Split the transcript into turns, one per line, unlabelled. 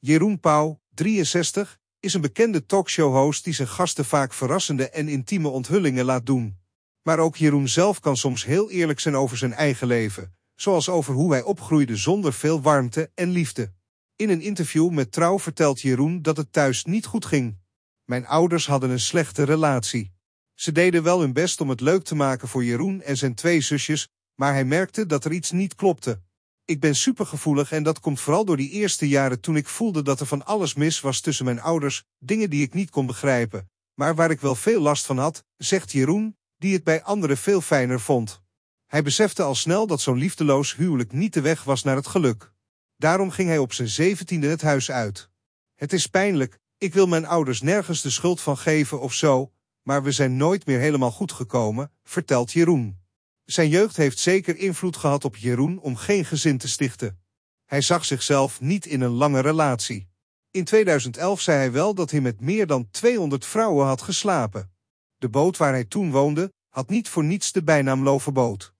Jeroen Pauw, 63, is een bekende talkshowhost die zijn gasten vaak verrassende en intieme onthullingen laat doen. Maar ook Jeroen zelf kan soms heel eerlijk zijn over zijn eigen leven, zoals over hoe hij opgroeide zonder veel warmte en liefde. In een interview met Trouw vertelt Jeroen dat het thuis niet goed ging. Mijn ouders hadden een slechte relatie. Ze deden wel hun best om het leuk te maken voor Jeroen en zijn twee zusjes, maar hij merkte dat er iets niet klopte. Ik ben supergevoelig en dat komt vooral door die eerste jaren toen ik voelde dat er van alles mis was tussen mijn ouders, dingen die ik niet kon begrijpen, maar waar ik wel veel last van had, zegt Jeroen, die het bij anderen veel fijner vond. Hij besefte al snel dat zo'n liefdeloos huwelijk niet de weg was naar het geluk. Daarom ging hij op zijn zeventiende het huis uit. Het is pijnlijk, ik wil mijn ouders nergens de schuld van geven of zo, maar we zijn nooit meer helemaal goed gekomen, vertelt Jeroen. Zijn jeugd heeft zeker invloed gehad op Jeroen om geen gezin te stichten. Hij zag zichzelf niet in een lange relatie. In 2011 zei hij wel dat hij met meer dan 200 vrouwen had geslapen. De boot waar hij toen woonde had niet voor niets de bijnaam Loverboot.